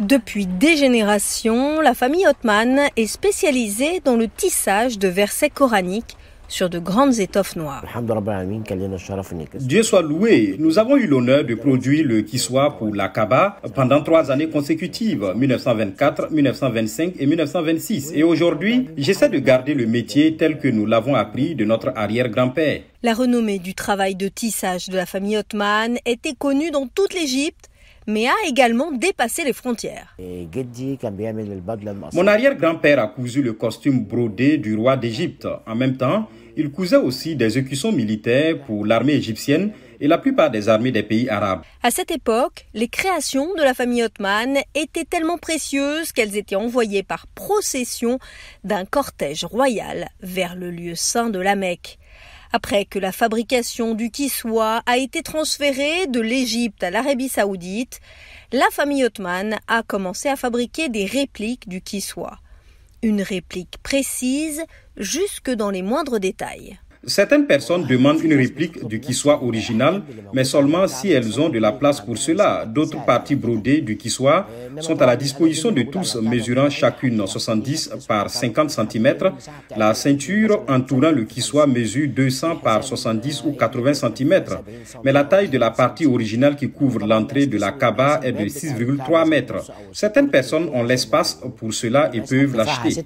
Depuis des générations, la famille Othman est spécialisée dans le tissage de versets coraniques sur de grandes étoffes noires. Dieu soit loué, nous avons eu l'honneur de produire le kiswa pour la Kaaba pendant trois années consécutives, 1924, 1925 et 1926. Et aujourd'hui, j'essaie de garder le métier tel que nous l'avons appris de notre arrière-grand-père. La renommée du travail de tissage de la famille Othman était connue dans toute l'Égypte mais a également dépassé les frontières. Mon arrière-grand-père a cousu le costume brodé du roi d'Égypte. En même temps, il cousait aussi des écussons militaires pour l'armée égyptienne et la plupart des armées des pays arabes. À cette époque, les créations de la famille Othman étaient tellement précieuses qu'elles étaient envoyées par procession d'un cortège royal vers le lieu saint de la Mecque. Après que la fabrication du kiswa a été transférée de l'Égypte à l'Arabie saoudite, la famille Othman a commencé à fabriquer des répliques du kiswa. Une réplique précise jusque dans les moindres détails. Certaines personnes demandent une réplique du qui soit original, mais seulement si elles ont de la place pour cela. D'autres parties brodées du qui sont à la disposition de tous, mesurant chacune 70 par 50 cm. La ceinture entourant le qui soit mesure 200 par 70 ou 80 cm, mais la taille de la partie originale qui couvre l'entrée de la kaba est de 6,3 m. Certaines personnes ont l'espace pour cela et peuvent l'acheter.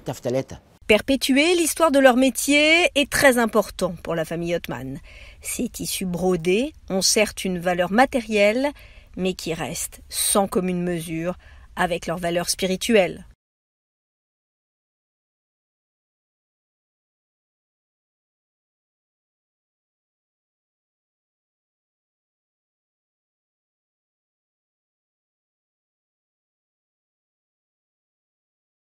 Perpétuer l'histoire de leur métier est très important pour la famille Ottman. Ces tissus brodés ont certes une valeur matérielle, mais qui reste sans commune mesure avec leur valeur spirituelle.